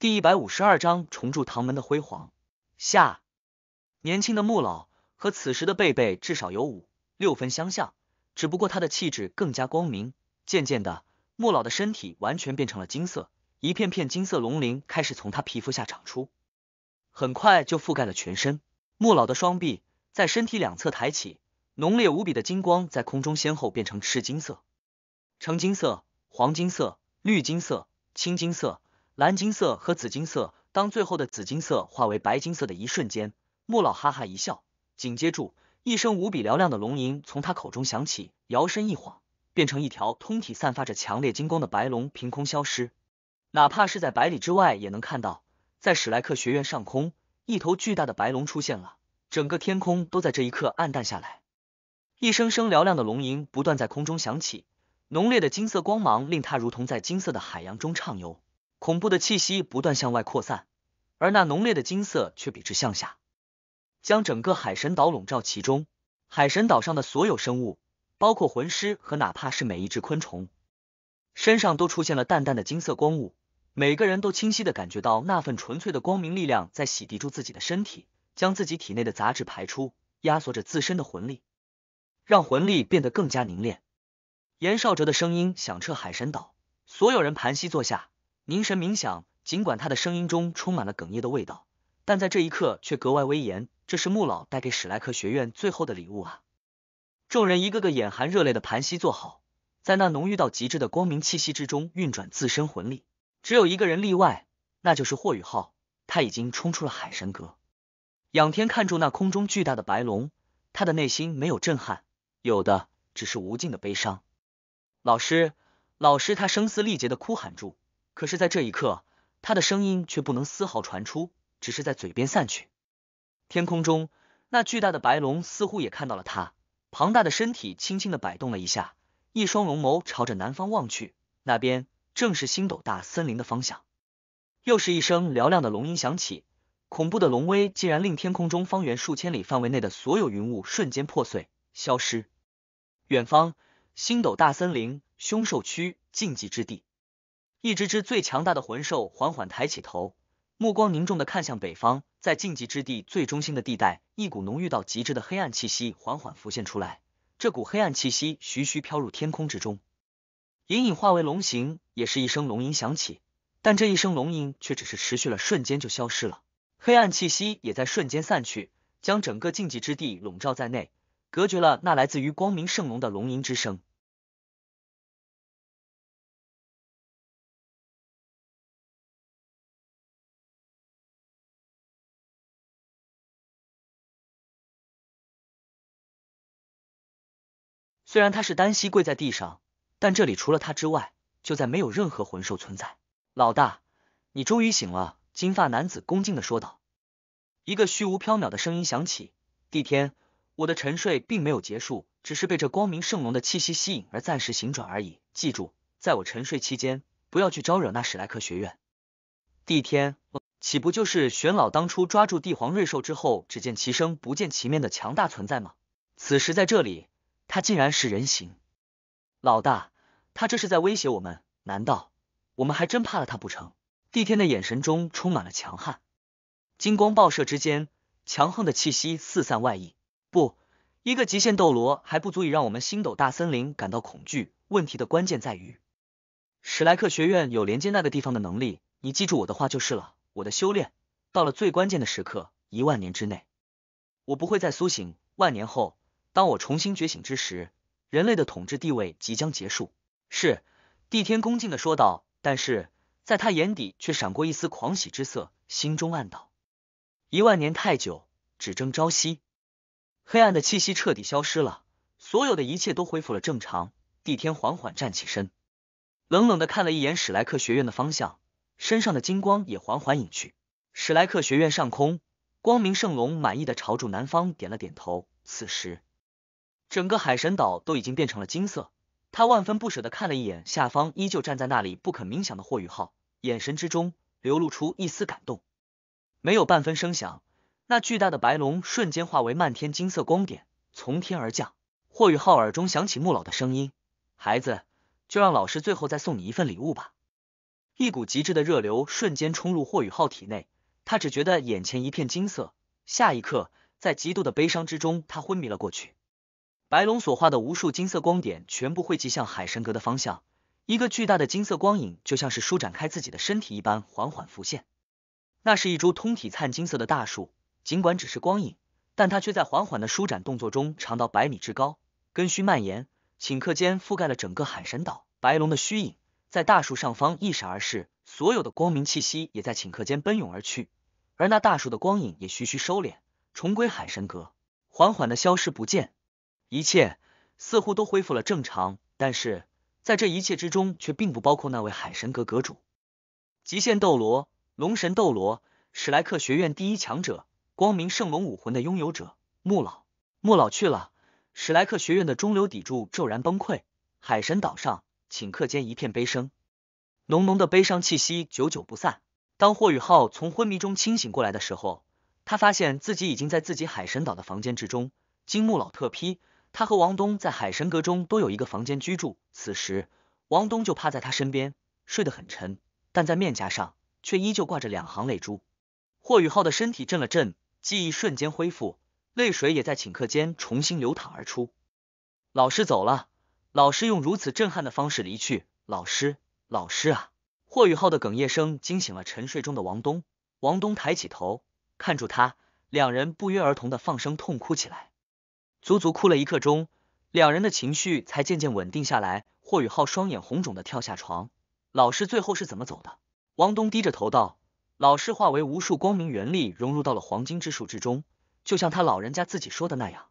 第一百五十二章重铸唐门的辉煌下。年轻的穆老和此时的贝贝至少有五六分相像，只不过他的气质更加光明。渐渐的，穆老的身体完全变成了金色，一片片金色龙鳞开始从他皮肤下长出，很快就覆盖了全身。穆老的双臂在身体两侧抬起，浓烈无比的金光在空中先后变成赤金色、橙金色、黄金色、绿金色、青金色。蓝金色和紫金色，当最后的紫金色化为白金色的一瞬间，穆老哈哈一笑，紧接住，一声无比嘹亮的龙吟从他口中响起，摇身一晃，变成一条通体散发着强烈金光的白龙，凭空消失。哪怕是在百里之外，也能看到，在史莱克学院上空，一头巨大的白龙出现了，整个天空都在这一刻暗淡下来。一声声嘹亮的龙吟不断在空中响起，浓烈的金色光芒令他如同在金色的海洋中畅游。恐怖的气息不断向外扩散，而那浓烈的金色却笔直向下，将整个海神岛笼罩其中。海神岛上的所有生物，包括魂师和哪怕是每一只昆虫，身上都出现了淡淡的金色光雾。每个人都清晰的感觉到那份纯粹的光明力量在洗涤住自己的身体，将自己体内的杂质排出，压缩着自身的魂力，让魂力变得更加凝练。严少哲的声音响彻海神岛，所有人盘膝坐下。凝神冥想，尽管他的声音中充满了哽咽的味道，但在这一刻却格外威严。这是穆老带给史莱克学院最后的礼物啊！众人一个个眼含热泪的盘膝坐好，在那浓郁到极致的光明气息之中运转自身魂力。只有一个人例外，那就是霍雨浩。他已经冲出了海神阁，仰天看住那空中巨大的白龙，他的内心没有震撼，有的只是无尽的悲伤。老师，老师，他声嘶力竭的哭喊住。可是，在这一刻，他的声音却不能丝毫传出，只是在嘴边散去。天空中那巨大的白龙似乎也看到了他，庞大的身体轻轻的摆动了一下，一双龙眸朝着南方望去，那边正是星斗大森林的方向。又是一声嘹亮的龙吟响起，恐怖的龙威竟然令天空中方圆数千里范围内的所有云雾瞬间破碎消失。远方，星斗大森林，凶兽区，禁忌之地。一只只最强大的魂兽缓缓抬起头，目光凝重的看向北方，在禁忌之地最中心的地带，一股浓郁到极致的黑暗气息缓缓浮现出来。这股黑暗气息徐徐飘入天空之中，隐隐化为龙形。也是一声龙吟响起，但这一声龙吟却只是持续了瞬间就消失了，黑暗气息也在瞬间散去，将整个禁忌之地笼罩在内，隔绝了那来自于光明圣龙的龙吟之声。虽然他是单膝跪在地上，但这里除了他之外，就再没有任何魂兽存在。老大，你终于醒了！金发男子恭敬的说道。一个虚无缥缈的声音响起：“帝天，我的沉睡并没有结束，只是被这光明圣龙的气息吸引而暂时醒转而已。记住，在我沉睡期间，不要去招惹那史莱克学院。”帝天，岂不就是玄老当初抓住帝皇瑞兽之后，只见其声不见其面的强大存在吗？此时在这里。他竟然是人形老大，他这是在威胁我们？难道我们还真怕了他不成？帝天的眼神中充满了强悍，金光爆射之间，强横的气息四散外溢。不，一个极限斗罗还不足以让我们星斗大森林感到恐惧。问题的关键在于，史莱克学院有连接那个地方的能力。你记住我的话就是了。我的修炼到了最关键的时刻，一万年之内，我不会再苏醒。万年后。当我重新觉醒之时，人类的统治地位即将结束。”是，帝天恭敬的说道。但是，在他眼底却闪过一丝狂喜之色，心中暗道：“一万年太久，只争朝夕。”黑暗的气息彻底消失了，所有的一切都恢复了正常。帝天缓缓站起身，冷冷的看了一眼史莱克学院的方向，身上的金光也缓缓隐去。史莱克学院上空，光明圣龙满意的朝住南方点了点头。此时。整个海神岛都已经变成了金色，他万分不舍的看了一眼下方依旧站在那里不肯冥想的霍雨浩，眼神之中流露出一丝感动。没有半分声响，那巨大的白龙瞬间化为漫天金色光点，从天而降。霍雨浩耳中响起穆老的声音：“孩子，就让老师最后再送你一份礼物吧。”一股极致的热流瞬间冲入霍雨浩体内，他只觉得眼前一片金色，下一刻在极度的悲伤之中，他昏迷了过去。白龙所化的无数金色光点全部汇集向海神阁的方向，一个巨大的金色光影就像是舒展开自己的身体一般，缓缓浮现。那是一株通体灿金色的大树，尽管只是光影，但它却在缓缓的舒展动作中长到百米之高，根须蔓延，顷刻间覆盖了整个海神岛。白龙的虚影在大树上方一闪而逝，所有的光明气息也在顷刻间奔涌而去，而那大树的光影也徐徐收敛，重归海神阁，缓缓的消失不见。一切似乎都恢复了正常，但是在这一切之中却并不包括那位海神阁阁主，极限斗罗、龙神斗罗、史莱克学院第一强者、光明圣龙武魂的拥有者穆老。穆老去了，史莱克学院的中流砥柱骤然崩溃，海神岛上顷刻间一片悲声，浓浓的悲伤气息久久不散。当霍雨浩从昏迷中清醒过来的时候，他发现自己已经在自己海神岛的房间之中，经穆老特批。他和王东在海神阁中都有一个房间居住。此时，王东就趴在他身边，睡得很沉，但在面颊上却依旧挂着两行泪珠。霍宇浩的身体震了震，记忆瞬间恢复，泪水也在顷刻间重新流淌而出。老师走了，老师用如此震撼的方式离去。老师，老师啊！霍宇浩的哽咽声惊醒了沉睡中的王东。王东抬起头，看住他，两人不约而同的放声痛哭起来。足足哭了一刻钟，两人的情绪才渐渐稳定下来。霍宇浩双眼红肿的跳下床。老师最后是怎么走的？王东低着头道：“老师化为无数光明元力，融入到了黄金之树之中。就像他老人家自己说的那样，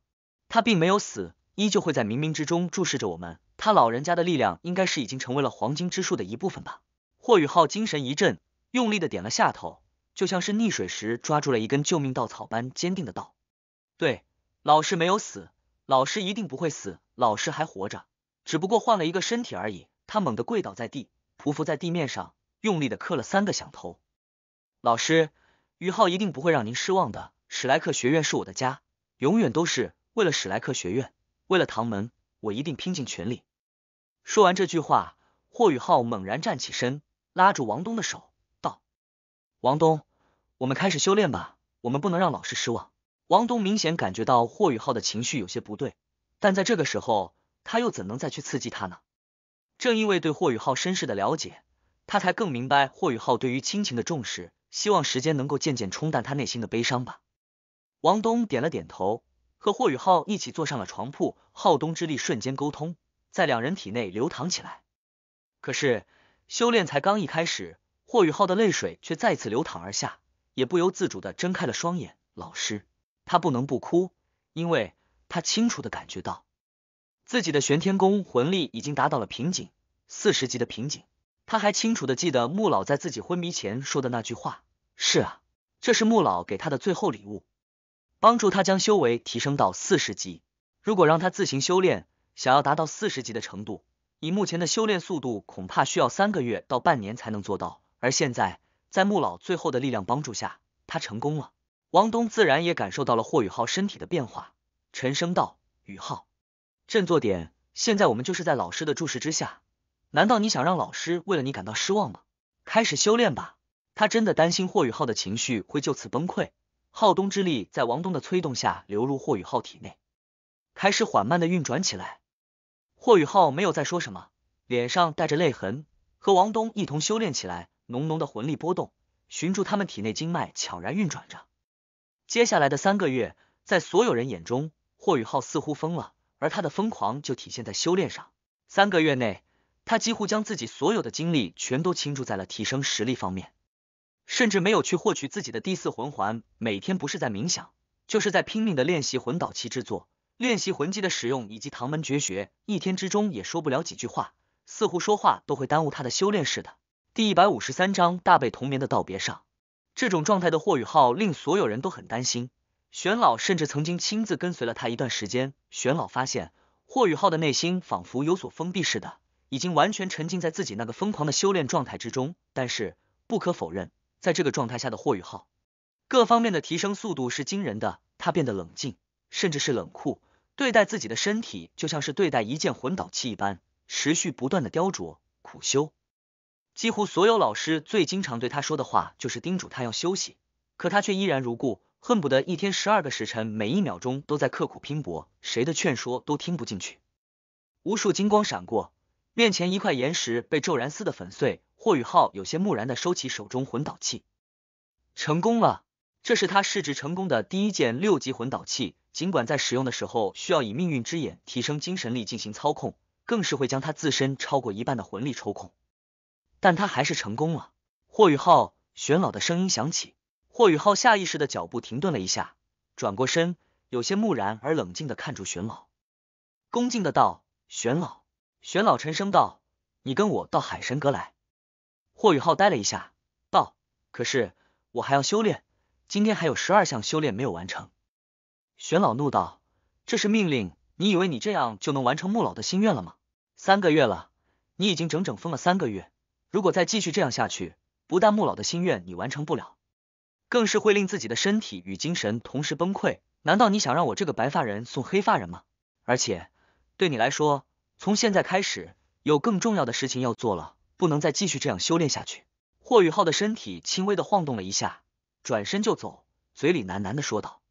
他并没有死，依旧会在冥冥之中注视着我们。他老人家的力量应该是已经成为了黄金之树的一部分吧？”霍宇浩精神一振，用力的点了下头，就像是溺水时抓住了一根救命稻草般坚定的道：“对。”老师没有死，老师一定不会死，老师还活着，只不过换了一个身体而已。他猛地跪倒在地，匍匐在地面上，用力的磕了三个响头。老师，宇浩一定不会让您失望的。史莱克学院是我的家，永远都是。为了史莱克学院，为了唐门，我一定拼尽全力。说完这句话，霍雨浩猛然站起身，拉住王东的手，道：“王东，我们开始修炼吧，我们不能让老师失望。”王东明显感觉到霍宇浩的情绪有些不对，但在这个时候，他又怎能再去刺激他呢？正因为对霍宇浩身世的了解，他才更明白霍宇浩对于亲情的重视。希望时间能够渐渐冲淡他内心的悲伤吧。王东点了点头，和霍宇浩一起坐上了床铺。浩东之力瞬间沟通，在两人体内流淌起来。可是修炼才刚一开始，霍宇浩的泪水却再次流淌而下，也不由自主的睁开了双眼。老师。他不能不哭，因为他清楚的感觉到自己的玄天功魂力已经达到了瓶颈，四十级的瓶颈。他还清楚的记得穆老在自己昏迷前说的那句话：“是啊，这是穆老给他的最后礼物，帮助他将修为提升到四十级。如果让他自行修炼，想要达到四十级的程度，以目前的修炼速度，恐怕需要三个月到半年才能做到。而现在，在穆老最后的力量帮助下，他成功了。”王东自然也感受到了霍宇浩身体的变化，沉声道：“宇浩，振作点，现在我们就是在老师的注视之下，难道你想让老师为了你感到失望吗？”开始修炼吧。他真的担心霍宇浩的情绪会就此崩溃。浩东之力在王东的催动下流入霍宇浩体内，开始缓慢的运转起来。霍宇浩没有再说什么，脸上带着泪痕，和王东一同修炼起来。浓浓的魂力波动，寻住他们体内经脉悄然运转着。接下来的三个月，在所有人眼中，霍雨浩似乎疯了，而他的疯狂就体现在修炼上。三个月内，他几乎将自己所有的精力全都倾注在了提升实力方面，甚至没有去获取自己的第四魂环。每天不是在冥想，就是在拼命的练习魂导器制作，练习魂技的使用，以及唐门绝学。一天之中也说不了几句话，似乎说话都会耽误他的修炼似的。第一百五十三章大被同眠的道别上。这种状态的霍雨浩令所有人都很担心，玄老甚至曾经亲自跟随了他一段时间。玄老发现，霍雨浩的内心仿佛有所封闭似的，已经完全沉浸在自己那个疯狂的修炼状态之中。但是不可否认，在这个状态下的霍雨浩，各方面的提升速度是惊人的。他变得冷静，甚至是冷酷，对待自己的身体就像是对待一件魂导器一般，持续不断的雕琢苦修。几乎所有老师最经常对他说的话就是叮嘱他要休息，可他却依然如故，恨不得一天十二个时辰，每一秒钟都在刻苦拼搏，谁的劝说都听不进去。无数金光闪过，面前一块岩石被骤然撕得粉碎。霍雨浩有些木然的收起手中魂导器，成功了，这是他试制成功的第一件六级魂导器。尽管在使用的时候需要以命运之眼提升精神力进行操控，更是会将他自身超过一半的魂力抽空。但他还是成功了。霍雨浩，玄老的声音响起。霍雨浩下意识的脚步停顿了一下，转过身，有些木然而冷静的看住玄老，恭敬的道：“玄老。”玄老沉声道：“你跟我到海神阁来。”霍雨浩呆了一下，道：“可是我还要修炼，今天还有十二项修炼没有完成。”玄老怒道：“这是命令！你以为你这样就能完成穆老的心愿了吗？三个月了，你已经整整封了三个月。”如果再继续这样下去，不但穆老的心愿你完成不了，更是会令自己的身体与精神同时崩溃。难道你想让我这个白发人送黑发人吗？而且，对你来说，从现在开始有更重要的事情要做了，不能再继续这样修炼下去。霍雨浩的身体轻微的晃动了一下，转身就走，嘴里喃喃的说道：“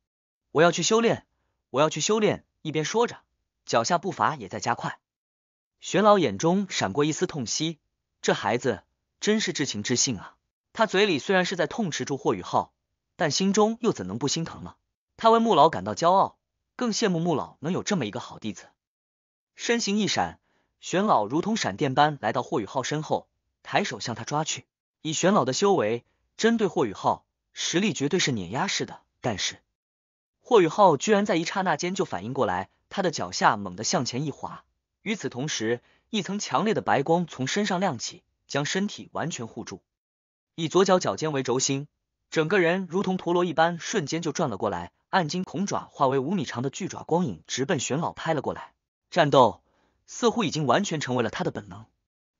我要去修炼，我要去修炼。”一边说着，脚下步伐也在加快。玄老眼中闪过一丝痛惜。这孩子真是至情至性啊！他嘴里虽然是在痛斥住霍雨浩，但心中又怎能不心疼呢？他为穆老感到骄傲，更羡慕穆老能有这么一个好弟子。身形一闪，玄老如同闪电般来到霍雨浩身后，抬手向他抓去。以玄老的修为，针对霍雨浩，实力绝对是碾压式的。但是霍雨浩居然在一刹那间就反应过来，他的脚下猛地向前一滑，与此同时。一层强烈的白光从身上亮起，将身体完全护住。以左脚脚尖为轴心，整个人如同陀螺一般，瞬间就转了过来。暗金恐爪化为五米长的巨爪，光影直奔玄老拍了过来。战斗似乎已经完全成为了他的本能。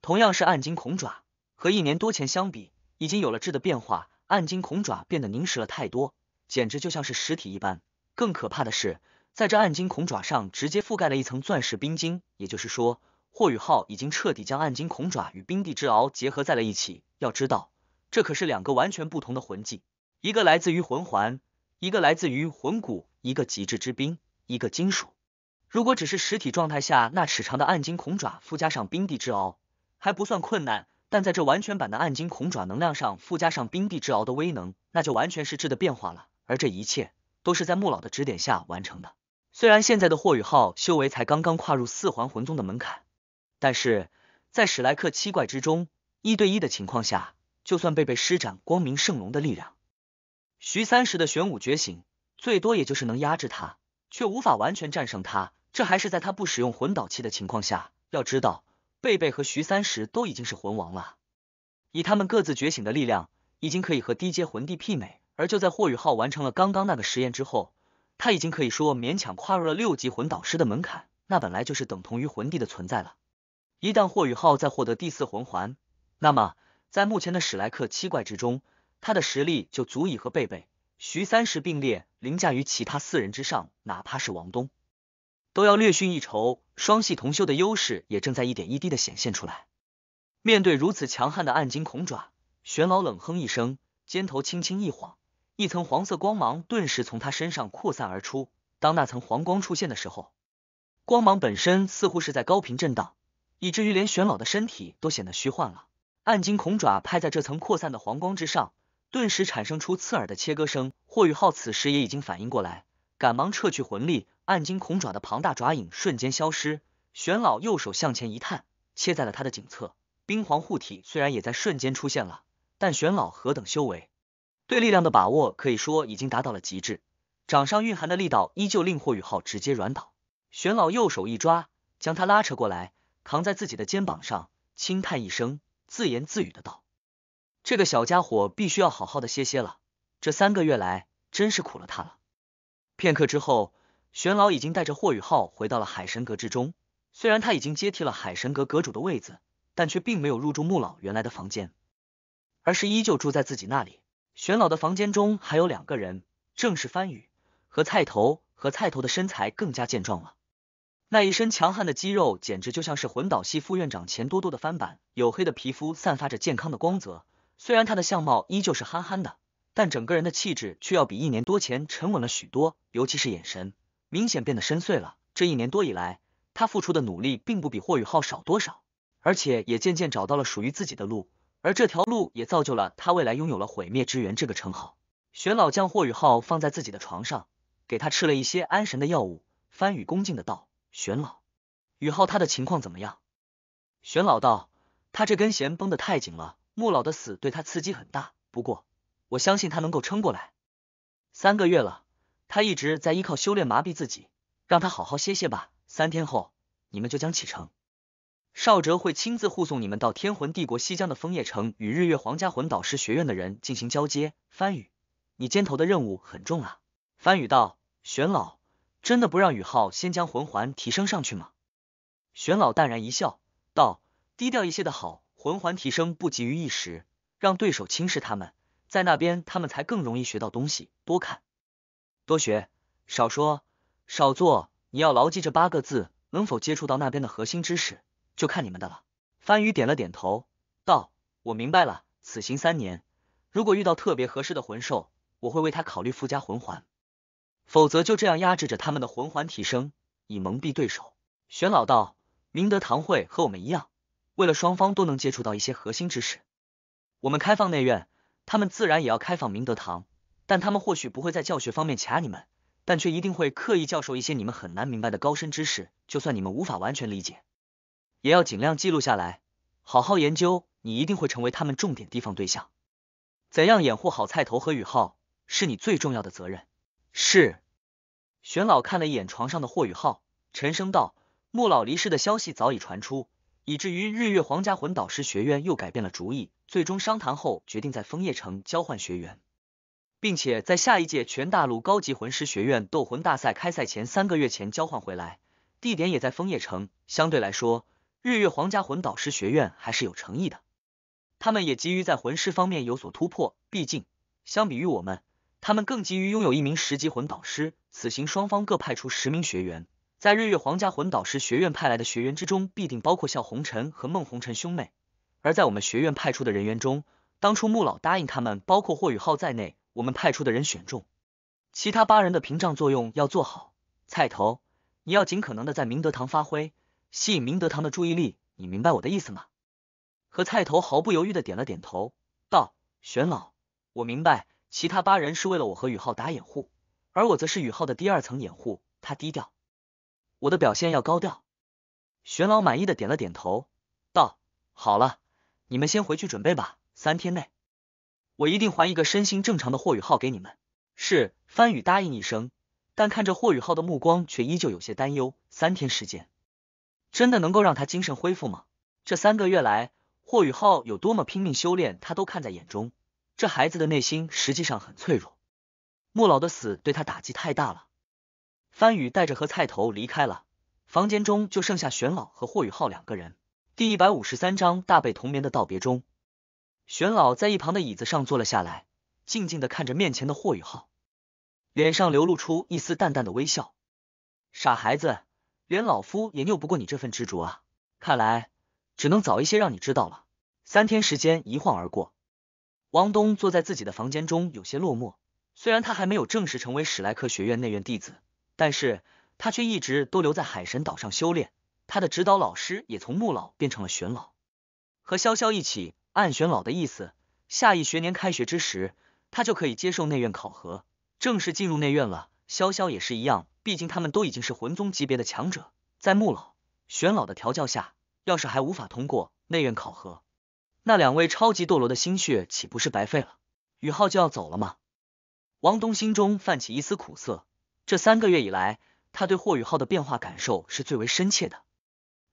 同样是暗金恐爪，和一年多前相比，已经有了质的变化。暗金恐爪变得凝实了太多，简直就像是实体一般。更可怕的是，在这暗金恐爪上直接覆盖了一层钻石冰晶，也就是说。霍雨浩已经彻底将暗金恐爪与冰帝之鳌结合在了一起。要知道，这可是两个完全不同的魂技，一个来自于魂环，一个来自于魂骨，一个极致之冰，一个金属。如果只是实体状态下那尺长的暗金恐爪附加上冰帝之鳌还不算困难，但在这完全版的暗金恐爪能量上附加上冰帝之鳌的威能，那就完全是质的变化了。而这一切都是在穆老的指点下完成的。虽然现在的霍雨浩修为才刚刚跨入四环魂宗的门槛。但是在史莱克七怪之中，一对一的情况下，就算贝贝施展光明圣龙的力量，徐三石的玄武觉醒最多也就是能压制他，却无法完全战胜他。这还是在他不使用魂导器的情况下。要知道，贝贝和徐三石都已经是魂王了，以他们各自觉醒的力量，已经可以和低阶魂帝媲美。而就在霍雨浩完成了刚刚那个实验之后，他已经可以说勉强跨入了六级魂导师的门槛，那本来就是等同于魂帝的存在了。一旦霍雨浩在获得第四魂环，那么在目前的史莱克七怪之中，他的实力就足以和贝贝、徐三石并列，凌驾于其他四人之上。哪怕是王东，都要略逊一筹。双系同修的优势也正在一点一滴的显现出来。面对如此强悍的暗金恐爪，玄老冷哼一声，肩头轻轻一晃，一层黄色光芒顿时从他身上扩散而出。当那层黄光出现的时候，光芒本身似乎是在高频震荡。以至于连玄老的身体都显得虚幻了。暗金恐爪拍在这层扩散的黄光之上，顿时产生出刺耳的切割声。霍雨浩此时也已经反应过来，赶忙撤去魂力。暗金恐爪的庞大爪影瞬间消失。玄老右手向前一探，切在了他的颈侧。冰皇护体虽然也在瞬间出现了，但玄老何等修为，对力量的把握可以说已经达到了极致。掌上蕴含的力道依旧令霍雨浩直接软倒。玄老右手一抓，将他拉扯过来。扛在自己的肩膀上，轻叹一声，自言自语的道：“这个小家伙必须要好好的歇歇了，这三个月来真是苦了他了。”片刻之后，玄老已经带着霍雨浩回到了海神阁之中。虽然他已经接替了海神阁阁主的位子，但却并没有入住穆老原来的房间，而是依旧住在自己那里。玄老的房间中还有两个人，正是番禺和菜头。和菜头的身材更加健壮了。那一身强悍的肌肉，简直就像是魂导系副院长钱多多的翻版。黝黑的皮肤散发着健康的光泽，虽然他的相貌依旧是憨憨的，但整个人的气质却要比一年多前沉稳了许多。尤其是眼神，明显变得深邃了。这一年多以来，他付出的努力并不比霍雨浩少多少，而且也渐渐找到了属于自己的路。而这条路也造就了他未来拥有了“毁灭之源”这个称号。玄老将霍雨浩放在自己的床上，给他吃了一些安神的药物。番禺恭敬的道。玄老，宇浩他的情况怎么样？玄老道，他这根弦绷得太紧了，穆老的死对他刺激很大。不过，我相信他能够撑过来。三个月了，他一直在依靠修炼麻痹自己，让他好好歇歇吧。三天后，你们就将启程，少哲会亲自护送你们到天魂帝国西疆的枫叶城，与日月皇家魂导师学院的人进行交接。番禺，你肩头的任务很重啊。番禺道，玄老。真的不让宇浩先将魂环提升上去吗？玄老淡然一笑，道：“低调一些的好，魂环提升不急于一时，让对手轻视他们，在那边他们才更容易学到东西。多看，多学，少说，少做。你要牢记这八个字。能否接触到那边的核心知识，就看你们的了。”番禺点了点头，道：“我明白了。此行三年，如果遇到特别合适的魂兽，我会为他考虑附加魂环。”否则就这样压制着他们的魂环提升，以蒙蔽对手。玄老道，明德堂会和我们一样，为了双方都能接触到一些核心知识，我们开放内院，他们自然也要开放明德堂。但他们或许不会在教学方面卡你们，但却一定会刻意教授一些你们很难明白的高深知识。就算你们无法完全理解，也要尽量记录下来，好好研究。你一定会成为他们重点提防对象。怎样掩护好菜头和雨浩，是你最重要的责任。是，玄老看了一眼床上的霍雨浩，沉声道：“穆老离世的消息早已传出，以至于日月皇家魂导师学院又改变了主意，最终商谈后决定在枫叶城交换学员，并且在下一届全大陆高级魂师学院斗魂大赛开赛前三个月前交换回来，地点也在枫叶城。相对来说，日月皇家魂导师学院还是有诚意的，他们也急于在魂师方面有所突破，毕竟相比于我们。”他们更急于拥有一名十级魂导师。此行双方各派出十名学员，在日月皇家魂导师学院派来的学员之中，必定包括笑红尘和孟红尘兄妹。而在我们学院派出的人员中，当初穆老答应他们，包括霍雨浩在内，我们派出的人选中，其他八人的屏障作用要做好。菜头，你要尽可能的在明德堂发挥，吸引明德堂的注意力。你明白我的意思吗？和菜头毫不犹豫的点了点头，道：“玄老，我明白。”其他八人是为了我和宇浩打掩护，而我则是宇浩的第二层掩护。他低调，我的表现要高调。玄老满意的点了点头，道：“好了，你们先回去准备吧。三天内，我一定还一个身心正常的霍雨浩给你们。”是，番羽答应一声，但看着霍雨浩的目光却依旧有些担忧。三天时间，真的能够让他精神恢复吗？这三个月来，霍雨浩有多么拼命修炼，他都看在眼中。这孩子的内心实际上很脆弱，穆老的死对他打击太大了。番宇带着和菜头离开了，房间中就剩下玄老和霍雨浩两个人。第一百五十三章大被同眠的道别中，玄老在一旁的椅子上坐了下来，静静的看着面前的霍雨浩，脸上流露出一丝淡淡的微笑。傻孩子，连老夫也拗不过你这份执着啊！看来只能早一些让你知道了。三天时间一晃而过。王东坐在自己的房间中，有些落寞。虽然他还没有正式成为史莱克学院内院弟子，但是他却一直都留在海神岛上修炼。他的指导老师也从穆老变成了玄老。和潇潇一起，按玄老的意思，下一学年开学之时，他就可以接受内院考核，正式进入内院了。潇潇也是一样，毕竟他们都已经是魂宗级别的强者，在穆老、玄老的调教下，要是还无法通过内院考核。那两位超级斗罗的心血岂不是白费了？雨浩就要走了吗？王东心中泛起一丝苦涩。这三个月以来，他对霍雨浩的变化感受是最为深切的。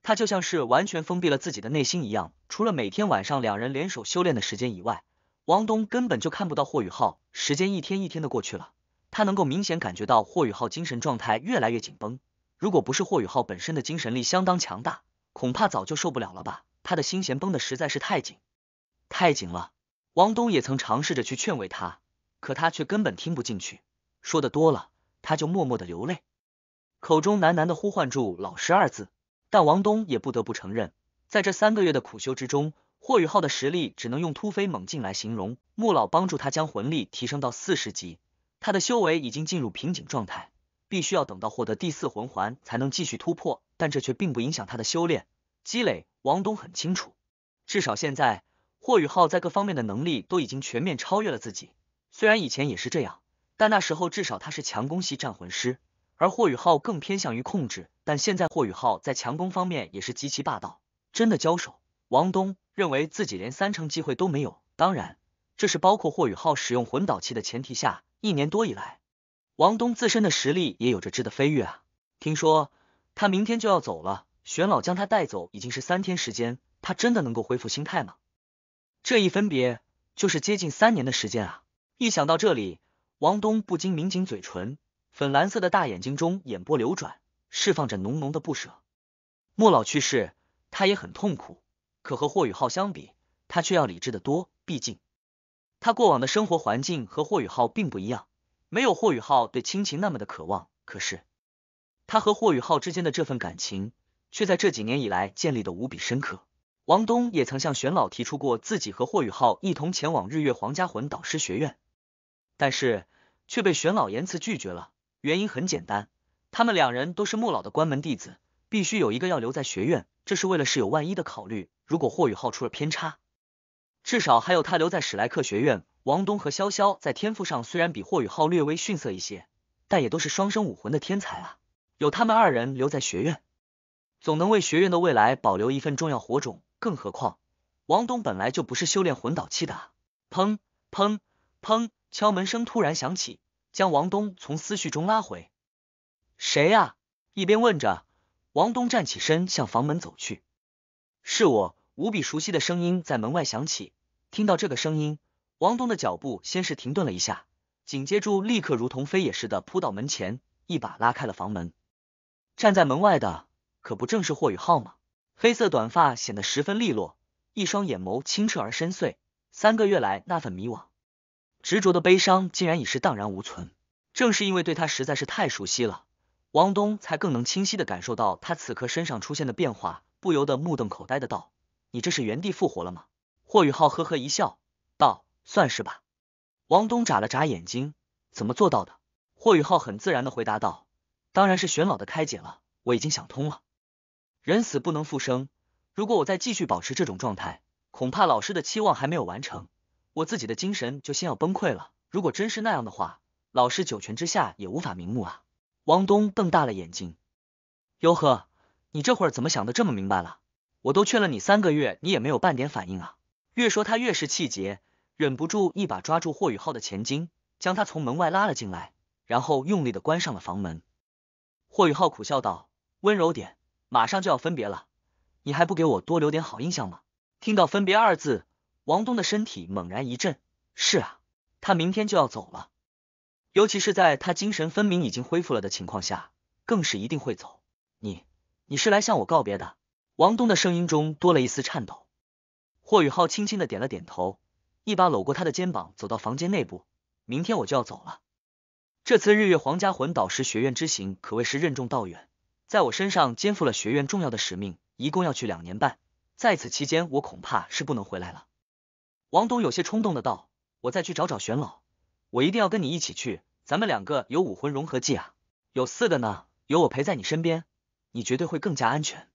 他就像是完全封闭了自己的内心一样，除了每天晚上两人联手修炼的时间以外，王东根本就看不到霍雨浩。时间一天一天的过去了，他能够明显感觉到霍雨浩精神状态越来越紧绷。如果不是霍雨浩本身的精神力相当强大，恐怕早就受不了了吧。他的心弦绷得实在是太紧。太紧了。王东也曾尝试着去劝慰他，可他却根本听不进去。说的多了，他就默默的流泪，口中喃喃的呼唤住“老师”二字。但王东也不得不承认，在这三个月的苦修之中，霍雨浩的实力只能用突飞猛进来形容。穆老帮助他将魂力提升到四十级，他的修为已经进入瓶颈状态，必须要等到获得第四魂环才能继续突破。但这却并不影响他的修炼积累。王东很清楚，至少现在。霍宇浩在各方面的能力都已经全面超越了自己，虽然以前也是这样，但那时候至少他是强攻系战魂师，而霍宇浩更偏向于控制。但现在霍宇浩在强攻方面也是极其霸道。真的交手，王东认为自己连三成机会都没有。当然，这是包括霍宇浩使用魂导器的前提下。一年多以来，王东自身的实力也有着质的飞跃啊！听说他明天就要走了，玄老将他带走已经是三天时间，他真的能够恢复心态吗？这一分别就是接近三年的时间啊！一想到这里，王东不禁抿紧嘴唇，粉蓝色的大眼睛中眼波流转，释放着浓浓的不舍。莫老去世，他也很痛苦，可和霍雨浩相比，他却要理智的多。毕竟，他过往的生活环境和霍雨浩并不一样，没有霍雨浩对亲情那么的渴望。可是，他和霍雨浩之间的这份感情，却在这几年以来建立的无比深刻。王东也曾向玄老提出过自己和霍雨浩一同前往日月皇家魂导师学院，但是却被玄老言辞拒绝了。原因很简单，他们两人都是穆老的关门弟子，必须有一个要留在学院，这是为了事有万一的考虑。如果霍雨浩出了偏差，至少还有他留在史莱克学院。王东和潇潇在天赋上虽然比霍雨浩略微逊色一些，但也都是双生武魂的天才啊！有他们二人留在学院，总能为学院的未来保留一份重要火种。更何况，王东本来就不是修炼魂导器的。砰砰砰，敲门声突然响起，将王东从思绪中拉回。谁呀？一边问着，王东站起身向房门走去。是我无比熟悉的声音在门外响起。听到这个声音，王东的脚步先是停顿了一下，紧接住立刻如同飞也似的扑到门前，一把拉开了房门。站在门外的，可不正是霍雨浩吗？黑色短发显得十分利落，一双眼眸清澈而深邃。三个月来那份迷惘、执着的悲伤，竟然已是荡然无存。正是因为对他实在是太熟悉了，王东才更能清晰的感受到他此刻身上出现的变化，不由得目瞪口呆的道：“你这是原地复活了吗？”霍宇浩呵呵一笑，道：“算是吧。”王东眨了眨眼睛：“怎么做到的？”霍宇浩很自然的回答道：“当然是玄老的开解了，我已经想通了。”人死不能复生，如果我再继续保持这种状态，恐怕老师的期望还没有完成，我自己的精神就先要崩溃了。如果真是那样的话，老师九泉之下也无法瞑目啊！王东瞪大了眼睛，哟呵，你这会儿怎么想的这么明白了？我都劝了你三个月，你也没有半点反应啊！越说他越是气结，忍不住一把抓住霍宇浩的前襟，将他从门外拉了进来，然后用力的关上了房门。霍宇浩苦笑道：“温柔点。”马上就要分别了，你还不给我多留点好印象吗？听到分别二字，王东的身体猛然一震。是啊，他明天就要走了，尤其是在他精神分明已经恢复了的情况下，更是一定会走。你，你是来向我告别的？王东的声音中多了一丝颤抖。霍雨浩轻轻的点了点头，一把搂过他的肩膀，走到房间内部。明天我就要走了，这次日月皇家魂导师学院之行可谓是任重道远。在我身上肩负了学院重要的使命，一共要去两年半，在此期间我恐怕是不能回来了。王东有些冲动的道：“我再去找找玄老，我一定要跟你一起去，咱们两个有武魂融合技啊，有四个呢，有我陪在你身边，你绝对会更加安全。”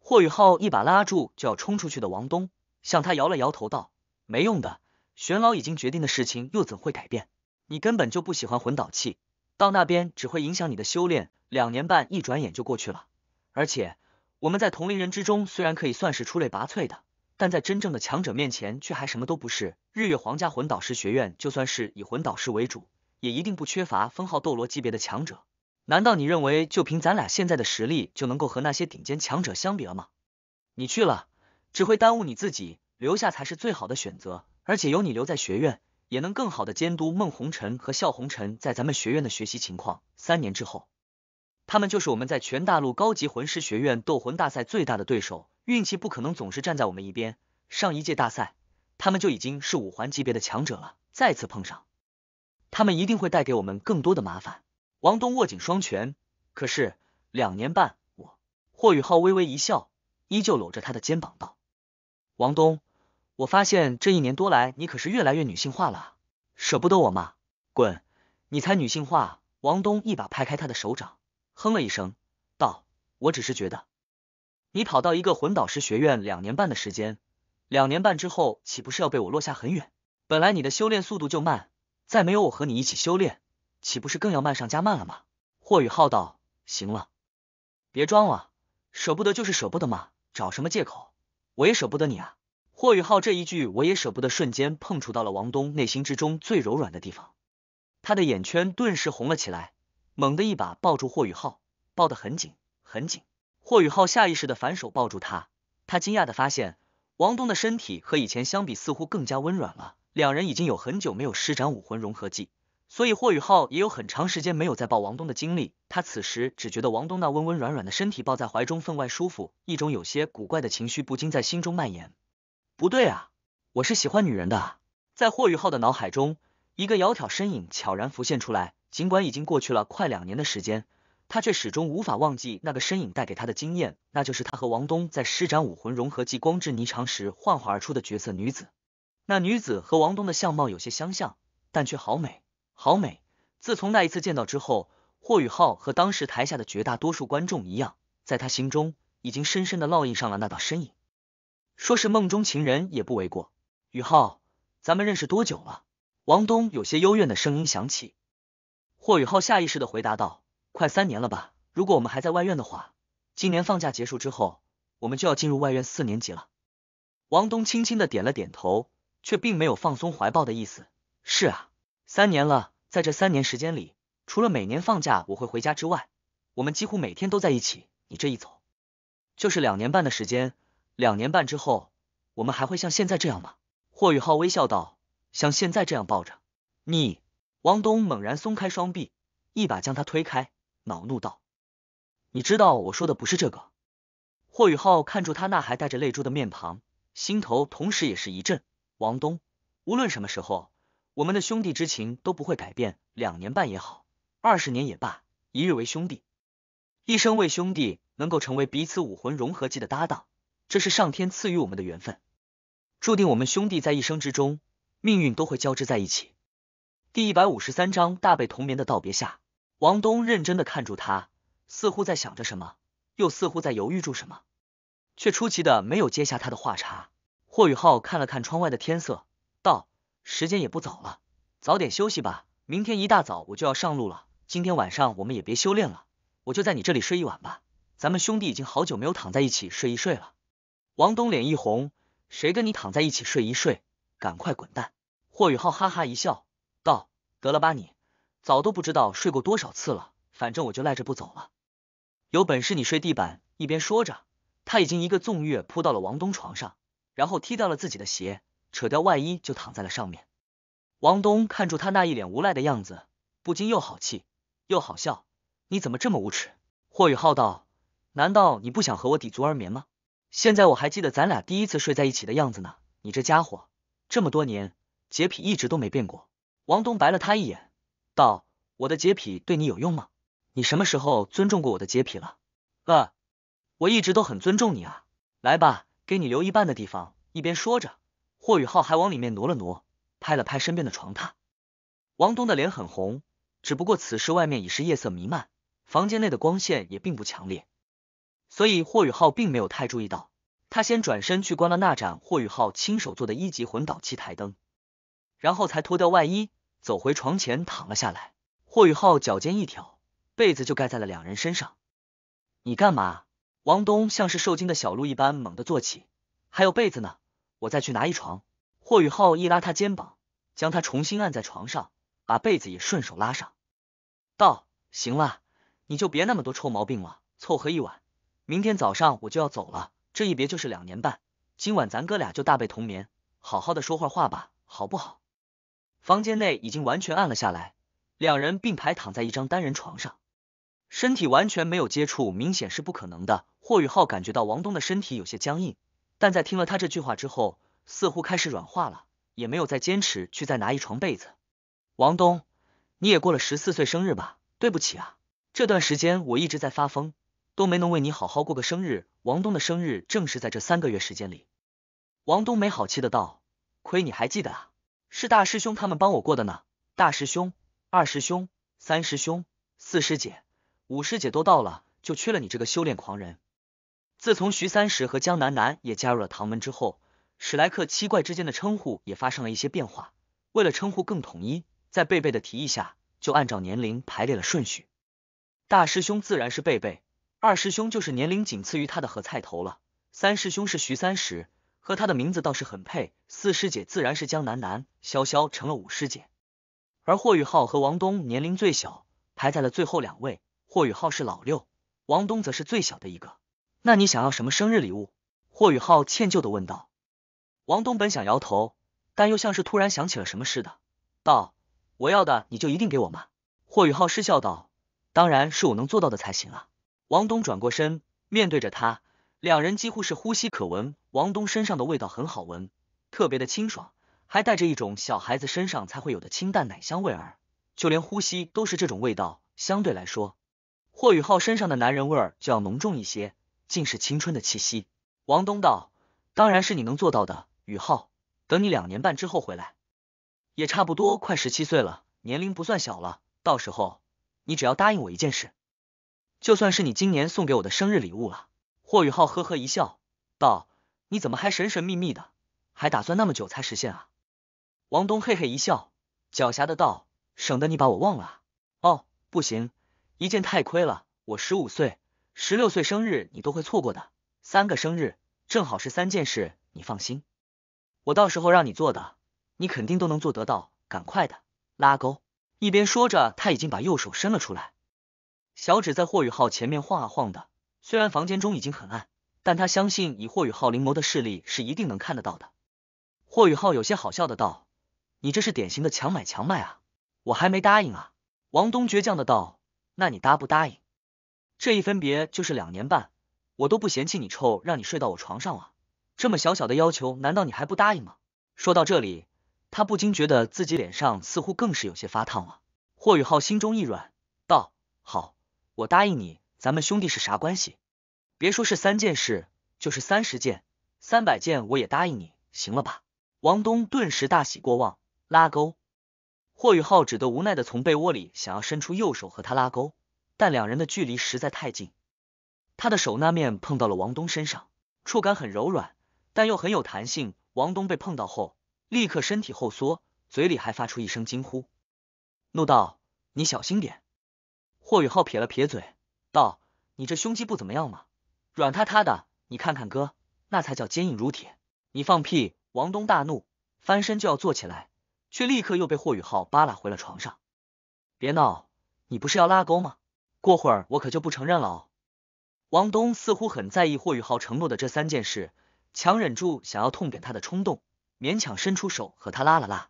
霍雨浩一把拉住就要冲出去的王东，向他摇了摇头道：“没用的，玄老已经决定的事情又怎会改变？你根本就不喜欢魂导器。”到那边只会影响你的修炼，两年半一转眼就过去了。而且我们在同龄人之中虽然可以算是出类拔萃的，但在真正的强者面前却还什么都不是。日月皇家魂导师学院就算是以魂导师为主，也一定不缺乏封号斗罗级别的强者。难道你认为就凭咱俩现在的实力就能够和那些顶尖强者相比了吗？你去了只会耽误你自己，留下才是最好的选择。而且有你留在学院。也能更好的监督孟红尘和笑红尘在咱们学院的学习情况。三年之后，他们就是我们在全大陆高级魂师学院斗魂大赛最大的对手。运气不可能总是站在我们一边。上一届大赛，他们就已经是五环级别的强者了。再次碰上，他们一定会带给我们更多的麻烦。王东握紧双拳，可是两年半，我……霍雨浩微微一笑，依旧搂着他的肩膀道：“王东。”我发现这一年多来，你可是越来越女性化了舍不得我吗？滚！你才女性化！王东一把拍开他的手掌，哼了一声，道：“我只是觉得，你跑到一个魂导师学院两年半的时间，两年半之后，岂不是要被我落下很远？本来你的修炼速度就慢，再没有我和你一起修炼，岂不是更要慢上加慢了吗？”霍雨浩道：“行了，别装了，舍不得就是舍不得嘛，找什么借口？我也舍不得你啊。”霍雨浩这一句，我也舍不得，瞬间碰触到了王东内心之中最柔软的地方，他的眼圈顿时红了起来，猛地一把抱住霍雨浩，抱得很紧，很紧。霍雨浩下意识的反手抱住他，他惊讶的发现，王东的身体和以前相比似乎更加温软了。两人已经有很久没有施展武魂融合技，所以霍雨浩也有很长时间没有再抱王东的经历。他此时只觉得王东那温温软软的身体抱在怀中分外舒服，一种有些古怪的情绪不禁在心中蔓延。不对啊，我是喜欢女人的。在霍雨浩的脑海中，一个窈窕身影悄然浮现出来。尽管已经过去了快两年的时间，他却始终无法忘记那个身影带给他的惊艳，那就是他和王东在施展武魂融合技光之霓裳时幻化而出的绝色女子。那女子和王东的相貌有些相像，但却好美，好美。自从那一次见到之后，霍雨浩和当时台下的绝大多数观众一样，在他心中已经深深的烙印上了那道身影。说是梦中情人也不为过。雨浩，咱们认识多久了？王东有些幽怨的声音响起。霍雨浩下意识的回答道：“快三年了吧？如果我们还在外院的话，今年放假结束之后，我们就要进入外院四年级了。”王东轻轻的点了点头，却并没有放松怀抱的意思。是啊，三年了，在这三年时间里，除了每年放假我会回家之外，我们几乎每天都在一起。你这一走，就是两年半的时间。两年半之后，我们还会像现在这样吗？霍雨浩微笑道：“像现在这样抱着你。”王东猛然松开双臂，一把将他推开，恼怒道：“你知道我说的不是这个。”霍雨浩看住他那还带着泪珠的面庞，心头同时也是一震。王东，无论什么时候，我们的兄弟之情都不会改变。两年半也好，二十年也罢，一日为兄弟，一生为兄弟，能够成为彼此武魂融合技的搭档。这是上天赐予我们的缘分，注定我们兄弟在一生之中，命运都会交织在一起。第一百五十三章大被同眠的道别下，王东认真的看住他，似乎在想着什么，又似乎在犹豫住什么，却出奇的没有接下他的话茬。霍雨浩看了看窗外的天色，道：“时间也不早了，早点休息吧。明天一大早我就要上路了，今天晚上我们也别修炼了，我就在你这里睡一晚吧。咱们兄弟已经好久没有躺在一起睡一睡了。”王东脸一红，谁跟你躺在一起睡一睡？赶快滚蛋！霍宇浩哈哈一笑，道：“得了吧你，早都不知道睡过多少次了，反正我就赖着不走了。有本事你睡地板！”一边说着，他已经一个纵跃扑到了王东床上，然后踢掉了自己的鞋，扯掉外衣，就躺在了上面。王东看住他那一脸无赖的样子，不禁又好气又好笑：“你怎么这么无耻？”霍宇浩道：“难道你不想和我抵足而眠吗？”现在我还记得咱俩第一次睡在一起的样子呢，你这家伙这么多年洁癖一直都没变过。王东白了他一眼，道：“我的洁癖对你有用吗？你什么时候尊重过我的洁癖了？呃，我一直都很尊重你啊。来吧，给你留一半的地方。”一边说着，霍雨浩还往里面挪了挪，拍了拍身边的床榻。王东的脸很红，只不过此时外面已是夜色弥漫，房间内的光线也并不强烈。所以霍宇浩并没有太注意到，他先转身去关了那盏霍宇浩亲手做的一级魂导器台灯，然后才脱掉外衣走回床前躺了下来。霍宇浩脚尖一挑，被子就盖在了两人身上。你干嘛？王东像是受惊的小鹿一般猛地坐起，还有被子呢，我再去拿一床。霍宇浩一拉他肩膀，将他重新按在床上，把被子也顺手拉上，道：“行了，你就别那么多臭毛病了，凑合一晚。”明天早上我就要走了，这一别就是两年半。今晚咱哥俩就大被同眠，好好的说会话吧，好不好？房间内已经完全暗了下来，两人并排躺在一张单人床上，身体完全没有接触，明显是不可能的。霍宇浩感觉到王东的身体有些僵硬，但在听了他这句话之后，似乎开始软化了，也没有再坚持去再拿一床被子。王东，你也过了十四岁生日吧？对不起啊，这段时间我一直在发疯。都没能为你好好过个生日，王东的生日正是在这三个月时间里。王东没好气的道：“亏你还记得啊，是大师兄他们帮我过的呢。大师兄、二师兄、三师兄、四师姐、五师姐都到了，就缺了你这个修炼狂人。”自从徐三石和江南南也加入了唐门之后，史莱克七怪之间的称呼也发生了一些变化。为了称呼更统一，在贝贝的提议下，就按照年龄排列了顺序。大师兄自然是贝贝。二师兄就是年龄仅次于他的何菜头了，三师兄是徐三十，和他的名字倒是很配。四师姐自然是江南南，潇潇成了五师姐，而霍雨浩和王东年龄最小，排在了最后两位。霍雨浩是老六，王东则是最小的一个。那你想要什么生日礼物？霍雨浩歉疚的问道。王东本想摇头，但又像是突然想起了什么似的，道：“我要的你就一定给我吗？”霍雨浩失笑道：“当然是我能做到的才行啊。”王东转过身，面对着他，两人几乎是呼吸可闻。王东身上的味道很好闻，特别的清爽，还带着一种小孩子身上才会有的清淡奶香味儿，就连呼吸都是这种味道。相对来说，霍雨浩身上的男人味儿就要浓重一些，尽是青春的气息。王东道：“当然是你能做到的，雨浩。等你两年半之后回来，也差不多快十七岁了，年龄不算小了。到时候，你只要答应我一件事。”就算是你今年送给我的生日礼物了。霍雨浩呵呵一笑，道：“你怎么还神神秘秘的？还打算那么久才实现啊？”王东嘿嘿一笑，狡黠的道：“省得你把我忘了。”“哦，不行，一件太亏了。我十五岁、十六岁生日你都会错过的，三个生日正好是三件事。你放心，我到时候让你做的，你肯定都能做得到。赶快的，拉钩！”一边说着，他已经把右手伸了出来。小指在霍宇浩前面晃啊晃的，虽然房间中已经很暗，但他相信以霍宇浩临摹的视力是一定能看得到的。霍宇浩有些好笑的道：“你这是典型的强买强卖啊，我还没答应啊。”王东倔强的道：“那你答不答应？这一分别就是两年半，我都不嫌弃你臭，让你睡到我床上了，这么小小的要求，难道你还不答应吗？”说到这里，他不禁觉得自己脸上似乎更是有些发烫了。霍宇浩心中一软，道：“好。”我答应你，咱们兄弟是啥关系？别说是三件事，就是三十件、三百件，我也答应你，行了吧？王东顿时大喜过望，拉钩。霍宇浩只得无奈的从被窝里想要伸出右手和他拉钩，但两人的距离实在太近，他的手那面碰到了王东身上，触感很柔软，但又很有弹性。王东被碰到后，立刻身体后缩，嘴里还发出一声惊呼，怒道：“你小心点！”霍宇浩撇了撇嘴，道：“你这胸肌不怎么样嘛，软塌塌的。你看看哥，那才叫坚硬如铁。你放屁！”王东大怒，翻身就要坐起来，却立刻又被霍宇浩扒拉回了床上。别闹，你不是要拉钩吗？过会儿我可就不承认了。哦。王东似乎很在意霍宇浩承诺的这三件事，强忍住想要痛扁他的冲动，勉强伸出手和他拉了拉。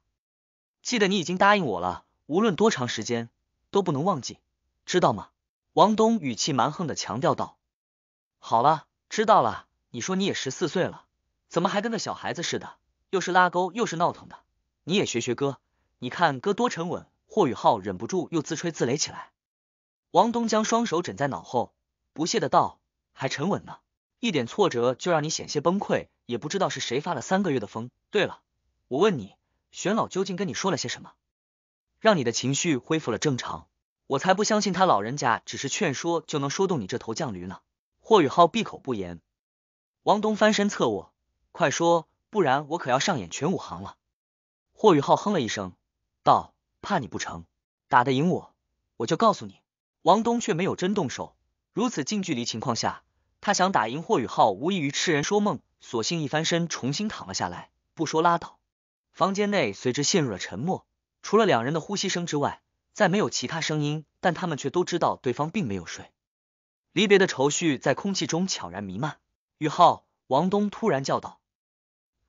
记得你已经答应我了，无论多长时间都不能忘记。知道吗？王东语气蛮横的强调道。好了，知道了。你说你也十四岁了，怎么还跟个小孩子似的，又是拉钩又是闹腾的？你也学学哥，你看哥多沉稳。霍宇浩忍不住又自吹自擂起来。王东将双手枕在脑后，不屑的道：“还沉稳呢？一点挫折就让你险些崩溃，也不知道是谁发了三个月的疯。对了，我问你，玄老究竟跟你说了些什么，让你的情绪恢复了正常？”我才不相信他老人家只是劝说就能说动你这头犟驴呢！霍宇浩闭口不言，王东翻身侧卧，快说，不然我可要上演全武行了。霍宇浩哼了一声，道：“怕你不成？打得赢我，我就告诉你。”王东却没有真动手，如此近距离情况下，他想打赢霍宇浩无异于痴人说梦，索性一翻身重新躺了下来，不说拉倒。房间内随之陷入了沉默，除了两人的呼吸声之外。再没有其他声音，但他们却都知道对方并没有睡。离别的愁绪在空气中悄然弥漫。宇浩，王东突然叫道：“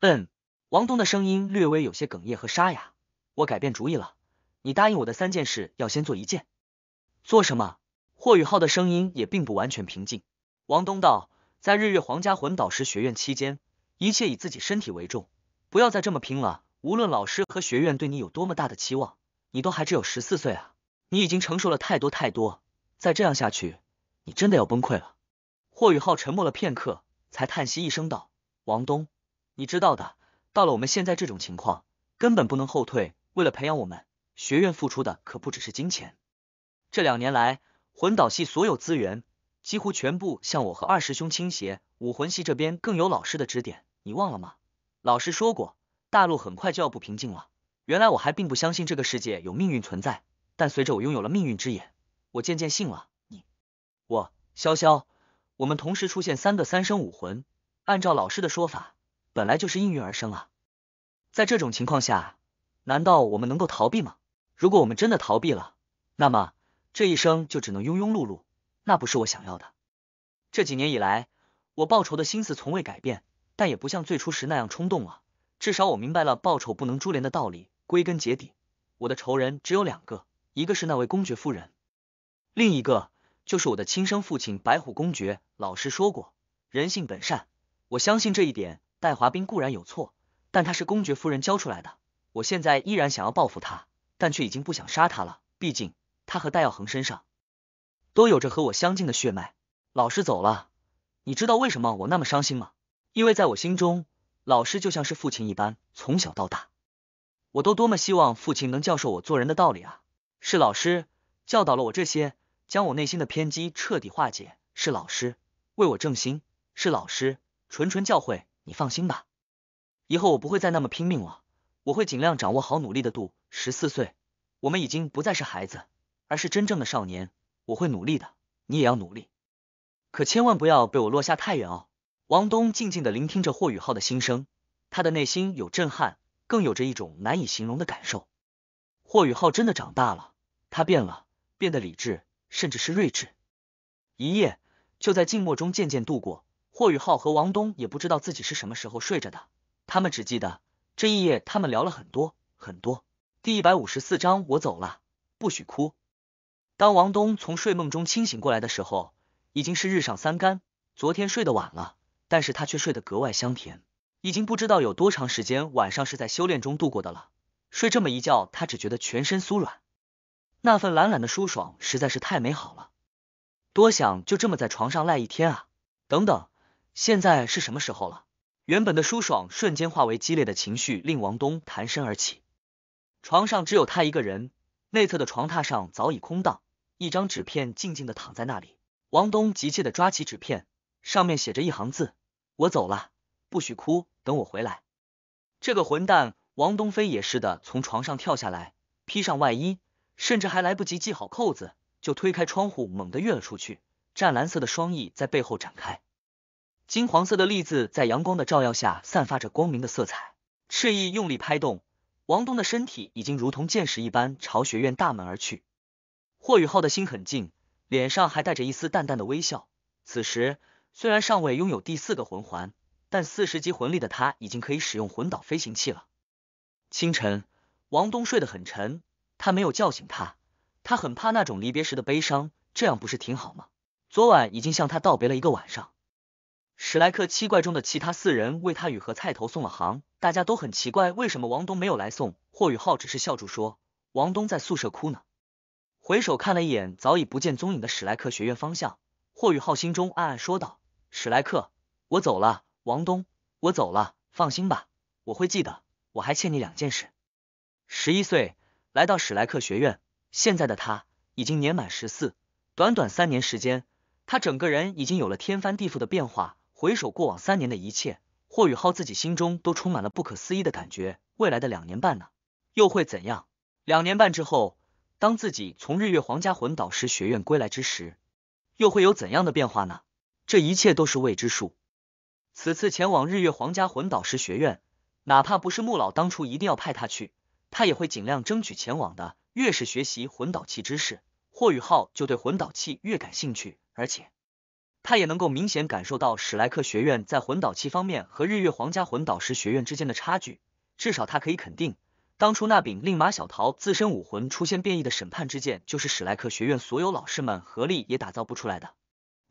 嗯。”王东的声音略微有些哽咽和沙哑：“我改变主意了，你答应我的三件事要先做一件。”做什么？霍雨浩的声音也并不完全平静。王东道：“在日月皇家魂导师学院期间，一切以自己身体为重，不要再这么拼了。无论老师和学院对你有多么大的期望。”你都还只有十四岁啊！你已经成熟了太多太多，再这样下去，你真的要崩溃了。霍雨浩沉默了片刻，才叹息一声道：“王东，你知道的，到了我们现在这种情况，根本不能后退。为了培养我们，学院付出的可不只是金钱。这两年来，魂导系所有资源几乎全部向我和二师兄倾斜，武魂系这边更有老师的指点。你忘了吗？老师说过，大陆很快就要不平静了。”原来我还并不相信这个世界有命运存在，但随着我拥有了命运之眼，我渐渐信了。你，我，潇潇，我们同时出现三个三生武魂，按照老师的说法，本来就是应运而生啊。在这种情况下，难道我们能够逃避吗？如果我们真的逃避了，那么这一生就只能庸庸碌碌，那不是我想要的。这几年以来，我报仇的心思从未改变，但也不像最初时那样冲动了。至少我明白了报仇不能株连的道理。归根结底，我的仇人只有两个，一个是那位公爵夫人，另一个就是我的亲生父亲白虎公爵。老师说过，人性本善，我相信这一点。戴华斌固然有错，但他是公爵夫人教出来的，我现在依然想要报复他，但却已经不想杀他了。毕竟他和戴耀恒身上都有着和我相近的血脉。老师走了，你知道为什么我那么伤心吗？因为在我心中，老师就像是父亲一般，从小到大。我都多么希望父亲能教授我做人的道理啊！是老师教导了我这些，将我内心的偏激彻底化解。是老师为我正心，是老师谆谆教诲。你放心吧，以后我不会再那么拼命了，我会尽量掌握好努力的度。十四岁，我们已经不再是孩子，而是真正的少年。我会努力的，你也要努力，可千万不要被我落下太远哦。王东静静的聆听着霍宇浩的心声，他的内心有震撼。更有着一种难以形容的感受。霍雨浩真的长大了，他变了，变得理智，甚至是睿智。一夜就在静默中渐渐度过。霍雨浩和王东也不知道自己是什么时候睡着的，他们只记得这一夜他们聊了很多很多。第一百五十四章，我走了，不许哭。当王东从睡梦中清醒过来的时候，已经是日上三竿。昨天睡得晚了，但是他却睡得格外香甜。已经不知道有多长时间晚上是在修炼中度过的了，睡这么一觉，他只觉得全身酥软，那份懒懒的舒爽实在是太美好了。多想就这么在床上赖一天啊！等等，现在是什么时候了？原本的舒爽瞬间化为激烈的情绪，令王东弹身而起。床上只有他一个人，内侧的床榻上早已空荡，一张纸片静静的躺在那里。王东急切的抓起纸片，上面写着一行字：“我走了，不许哭。”等我回来！这个混蛋，王东飞也似的从床上跳下来，披上外衣，甚至还来不及系好扣子，就推开窗户，猛地跃了出去。湛蓝色的双翼在背后展开，金黄色的栗子在阳光的照耀下散发着光明的色彩。翅翼用力拍动，王东的身体已经如同箭矢一般朝学院大门而去。霍雨浩的心很静，脸上还带着一丝淡淡的微笑。此时虽然尚未拥有第四个魂环。但四十级魂力的他已经可以使用魂导飞行器了。清晨，王东睡得很沉，他没有叫醒他。他很怕那种离别时的悲伤，这样不是挺好吗？昨晚已经向他道别了一个晚上。史莱克七怪中的其他四人为他与和菜头送了行，大家都很奇怪为什么王东没有来送。霍雨浩只是笑住说：“王东在宿舍哭呢。”回首看了一眼早已不见踪影的史莱克学院方向，霍雨浩心中暗暗说道：“史莱克，我走了。”王东，我走了，放心吧，我会记得，我还欠你两件事。十一岁来到史莱克学院，现在的他已经年满十四，短短三年时间，他整个人已经有了天翻地覆的变化。回首过往三年的一切，霍雨浩自己心中都充满了不可思议的感觉。未来的两年半呢，又会怎样？两年半之后，当自己从日月皇家魂导师学院归来之时，又会有怎样的变化呢？这一切都是未知数。此次前往日月皇家魂导师学院，哪怕不是穆老当初一定要派他去，他也会尽量争取前往的。越是学习魂导器知识，霍雨浩就对魂导器越感兴趣，而且他也能够明显感受到史莱克学院在魂导器方面和日月皇家魂导师学院之间的差距。至少他可以肯定，当初那柄令马小桃自身武魂出现变异的审判之剑，就是史莱克学院所有老师们合力也打造不出来的。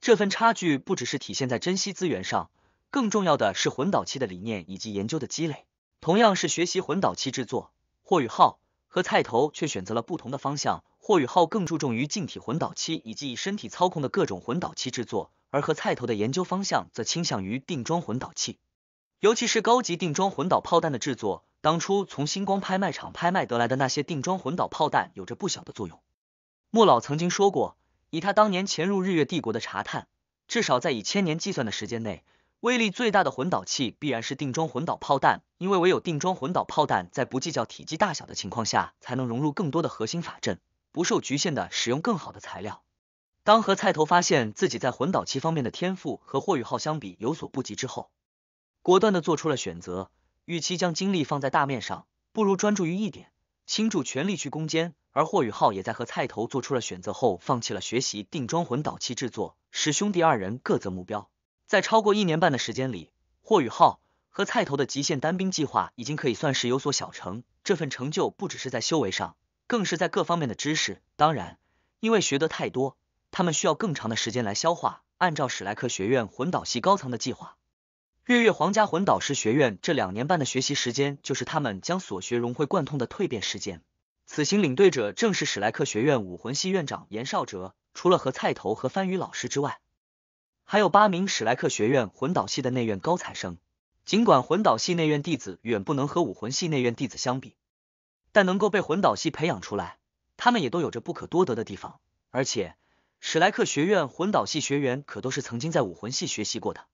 这份差距不只是体现在珍惜资源上。更重要的是混导器的理念以及研究的积累。同样是学习混导器制作，霍宇浩和菜头却选择了不同的方向。霍宇浩更注重于镜体混导器以及以身体操控的各种混导器制作，而和菜头的研究方向则倾向于定装混导器，尤其是高级定装混导炮弹的制作。当初从星光拍卖场拍卖得来的那些定装混导炮弹，有着不小的作用。莫老曾经说过，以他当年潜入日月帝国的查探，至少在以千年计算的时间内。威力最大的混导器必然是定装混导炮弹，因为唯有定装混导炮弹在不计较体积大小的情况下，才能融入更多的核心法阵，不受局限的使用更好的材料。当和菜头发现自己在混导器方面的天赋和霍宇浩相比有所不及之后，果断的做出了选择，与其将精力放在大面上，不如专注于一点，倾注全力去攻坚。而霍宇浩也在和菜头做出了选择后，放弃了学习定装混导器制作，使兄弟二人各择目标。在超过一年半的时间里，霍雨浩和菜头的极限单兵计划已经可以算是有所小成。这份成就不只是在修为上，更是在各方面的知识。当然，因为学得太多，他们需要更长的时间来消化。按照史莱克学院魂导系高层的计划，月月皇家魂导师学院这两年半的学习时间，就是他们将所学融会贯通的蜕变时间。此行领队者正是史莱克学院武魂系院长严少哲，除了和菜头和番禺老师之外。还有八名史莱克学院魂导系的内院高材生，尽管魂导系内院弟子远不能和武魂系内院弟子相比，但能够被魂导系培养出来，他们也都有着不可多得的地方。而且，史莱克学院魂导系学员可都是曾经在武魂系学习过的，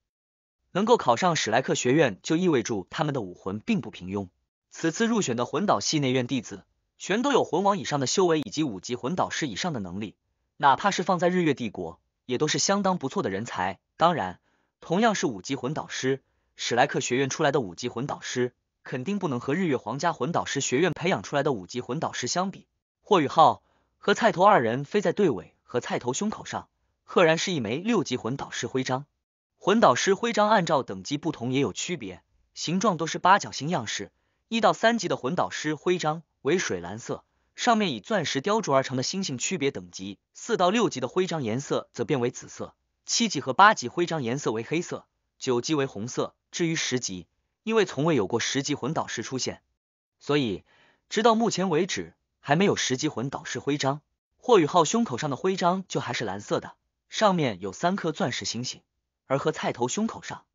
能够考上史莱克学院，就意味着他们的武魂并不平庸。此次入选的魂导系内院弟子，全都有魂王以上的修为以及五级魂导师以上的能力，哪怕是放在日月帝国。也都是相当不错的人才，当然，同样是五级魂导师，史莱克学院出来的五级魂导师，肯定不能和日月皇家魂导师学院培养出来的五级魂导师相比。霍雨浩和菜头二人飞在队尾，和菜头胸口上，赫然是一枚六级魂导师徽章。魂导师徽章按照等级不同也有区别，形状都是八角星样式，一到三级的魂导师徽章为水蓝色。上面以钻石雕琢而成的星星，区别等级四到六级的徽章颜色则变为紫色，七级和八级徽章颜色为黑色，九级为红色。至于十级，因为从未有过十级魂导师出现，所以直到目前为止还没有十级魂导师徽章。霍宇浩胸口上的徽章就还是蓝色的，上面有三颗钻石星星，而和菜头胸口上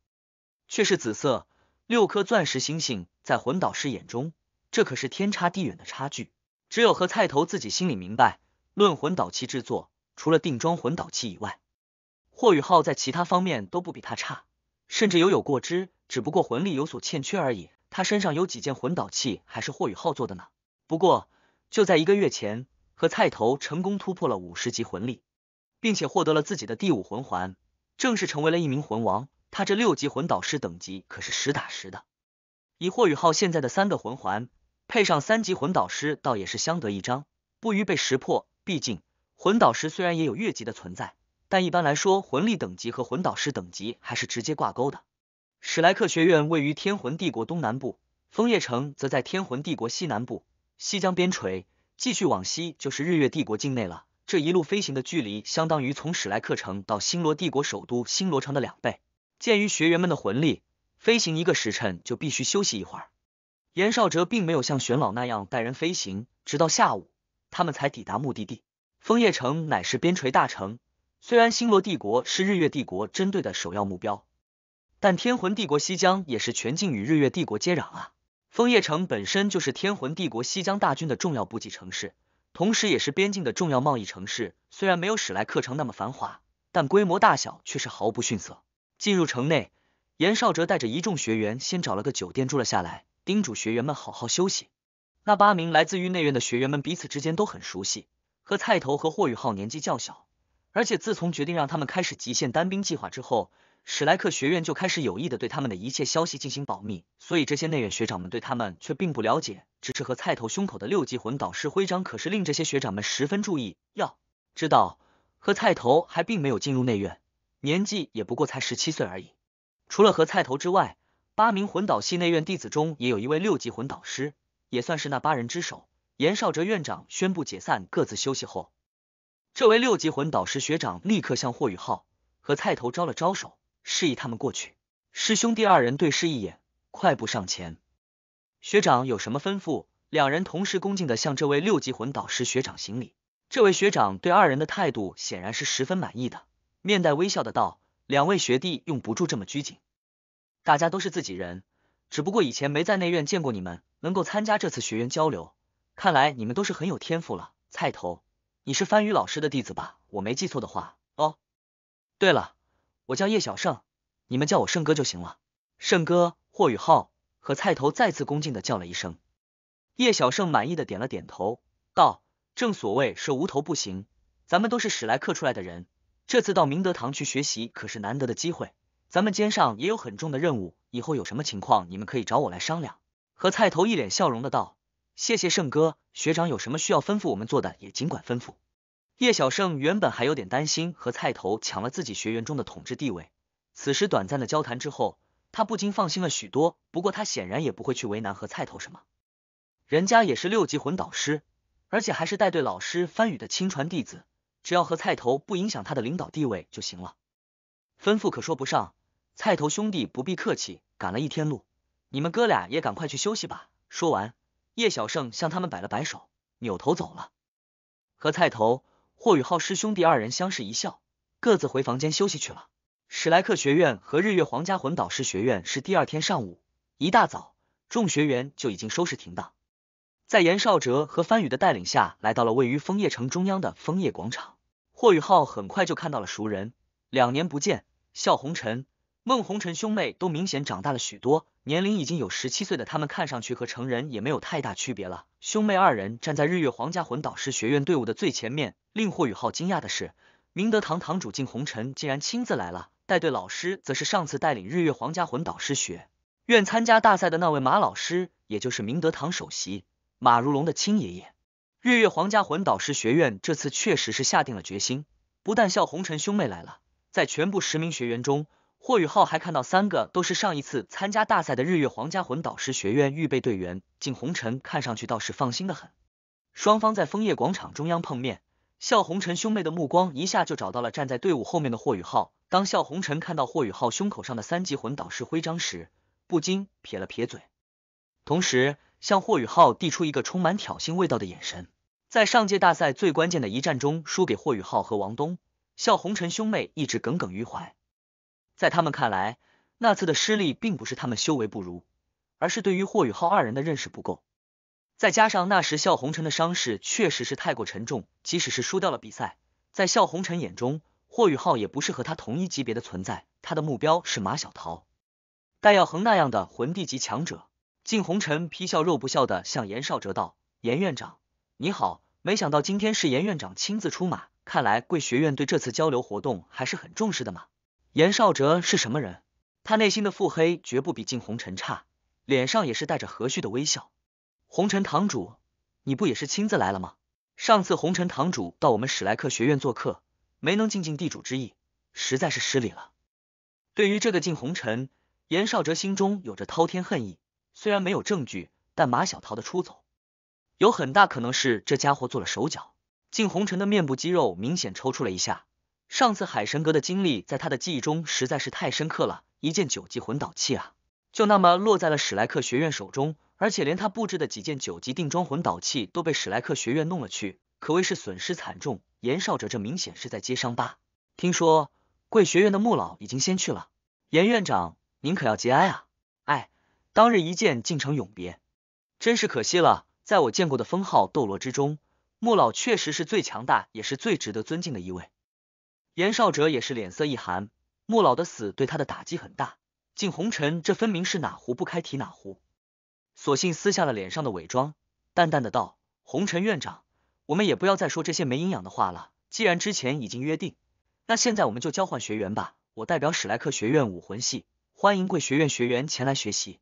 却是紫色六颗钻石星星。在魂导师眼中，这可是天差地远的差距。只有和菜头自己心里明白，论魂导器制作，除了定装魂导器以外，霍雨浩在其他方面都不比他差，甚至犹有过之，只不过魂力有所欠缺而已。他身上有几件魂导器还是霍雨浩做的呢。不过就在一个月前，和菜头成功突破了五十级魂力，并且获得了自己的第五魂环，正式成为了一名魂王。他这六级魂导师等级可是实打实的。以霍雨浩现在的三个魂环。配上三级魂导师，倒也是相得益彰，不于被识破。毕竟魂导师虽然也有越级的存在，但一般来说，魂力等级和魂导师等级还是直接挂钩的。史莱克学院位于天魂帝国东南部，枫叶城则在天魂帝国西南部西江边陲。继续往西，就是日月帝国境内了。这一路飞行的距离，相当于从史莱克城到星罗帝国首都星罗城的两倍。鉴于学员们的魂力，飞行一个时辰就必须休息一会儿。严少哲并没有像玄老那样带人飞行，直到下午，他们才抵达目的地。枫叶城乃是边陲大城，虽然星罗帝国是日月帝国针对的首要目标，但天魂帝国西疆也是全境与日月帝国接壤啊。枫叶城本身就是天魂帝国西疆大军的重要补给城市，同时也是边境的重要贸易城市。虽然没有史莱克城那么繁华，但规模大小却是毫不逊色。进入城内，严少哲带着一众学员先找了个酒店住了下来。叮嘱学员们好好休息。那八名来自于内院的学员们彼此之间都很熟悉，和菜头和霍雨浩年纪较小，而且自从决定让他们开始极限单兵计划之后，史莱克学院就开始有意的对他们的一切消息进行保密，所以这些内院学长们对他们却并不了解，只是和菜头胸口的六级魂导师徽章可是令这些学长们十分注意。要知道，和菜头还并没有进入内院，年纪也不过才十七岁而已。除了和菜头之外。八名魂导系内院弟子中也有一位六级魂导师，也算是那八人之首。严少哲院长宣布解散，各自休息后，这位六级魂导师学长立刻向霍雨浩和菜头招了招手，示意他们过去。师兄弟二人对视一眼，快步上前。学长有什么吩咐？两人同时恭敬的向这位六级魂导师学长行礼。这位学长对二人的态度显然是十分满意的，面带微笑的道：“两位学弟用不住这么拘谨。”大家都是自己人，只不过以前没在内院见过你们，能够参加这次学员交流，看来你们都是很有天赋了。菜头，你是番禺老师的弟子吧？我没记错的话。哦，对了，我叫叶小胜，你们叫我胜哥就行了。胜哥，霍雨浩和菜头再次恭敬的叫了一声。叶小胜满意的点了点头，道：“正所谓是无头不行，咱们都是史莱克出来的人，这次到明德堂去学习可是难得的机会。”咱们肩上也有很重的任务，以后有什么情况，你们可以找我来商量。和菜头一脸笑容的道：“谢谢盛哥，学长有什么需要吩咐我们做的，也尽管吩咐。”叶小胜原本还有点担心和菜头抢了自己学员中的统治地位，此时短暂的交谈之后，他不禁放心了许多。不过他显然也不会去为难和菜头什么，人家也是六级魂导师，而且还是带队老师番禺的亲传弟子，只要和菜头不影响他的领导地位就行了。吩咐可说不上，菜头兄弟不必客气，赶了一天路，你们哥俩也赶快去休息吧。说完，叶小胜向他们摆了摆手，扭头走了。和菜头、霍雨浩师兄弟二人相视一笑，各自回房间休息去了。史莱克学院和日月皇家魂导师学院是第二天上午一大早，众学员就已经收拾停当，在严少哲和番宇的带领下来到了位于枫叶城中央的枫叶广场。霍雨浩很快就看到了熟人。两年不见，笑红尘、孟红尘兄妹都明显长大了许多，年龄已经有十七岁的他们看上去和成人也没有太大区别了。兄妹二人站在日月皇家魂导师学院队伍的最前面。令霍宇浩惊讶的是，明德堂堂主敬红尘竟然亲自来了，带队老师则是上次带领日月皇家魂导师学院参加大赛的那位马老师，也就是明德堂首席马如龙的亲爷爷。日月皇家魂导师学院这次确实是下定了决心，不但笑红尘兄妹来了。在全部十名学员中，霍雨浩还看到三个都是上一次参加大赛的日月皇家魂导师学院预备队员。景红尘看上去倒是放心的很。双方在枫叶广场中央碰面，笑红尘兄妹的目光一下就找到了站在队伍后面的霍雨浩。当笑红尘看到霍雨浩胸口上的三级魂导师徽章时，不禁撇了撇嘴，同时向霍雨浩递出一个充满挑衅味道的眼神。在上届大赛最关键的一战中输给霍雨浩和王东。笑红尘兄妹一直耿耿于怀，在他们看来，那次的失利并不是他们修为不如，而是对于霍雨浩二人的认识不够，再加上那时笑红尘的伤势确实是太过沉重，即使是输掉了比赛，在笑红尘眼中，霍雨浩也不是和他同一级别的存在，他的目标是马小桃、戴耀恒那样的魂帝级强者。靳红尘皮笑肉不笑的向严少哲道：“严院长，你好，没想到今天是严院长亲自出马。”看来贵学院对这次交流活动还是很重视的嘛。严少哲是什么人？他内心的腹黑绝不比晋红尘差，脸上也是带着和煦的微笑。红尘堂主，你不也是亲自来了吗？上次红尘堂主到我们史莱克学院做客，没能尽尽地主之意，实在是失礼了。对于这个晋红尘，严少哲心中有着滔天恨意。虽然没有证据，但马小桃的出走，有很大可能是这家伙做了手脚。靳红尘的面部肌肉明显抽搐了一下。上次海神阁的经历，在他的记忆中实在是太深刻了。一件九级魂导器啊，就那么落在了史莱克学院手中，而且连他布置的几件九级定装魂导器都被史莱克学院弄了去，可谓是损失惨重。严少哲，这明显是在揭伤疤。听说贵学院的穆老已经先去了，严院长，您可要节哀啊！哎，当日一见，竟成永别，真是可惜了。在我见过的封号斗罗之中。穆老确实是最强大，也是最值得尊敬的一位。严少哲也是脸色一寒，穆老的死对他的打击很大。靖红尘这分明是哪壶不开提哪壶，索性撕下了脸上的伪装，淡淡的道：“红尘院长，我们也不要再说这些没营养的话了。既然之前已经约定，那现在我们就交换学员吧。我代表史莱克学院武魂系，欢迎贵学院学员前来学习。”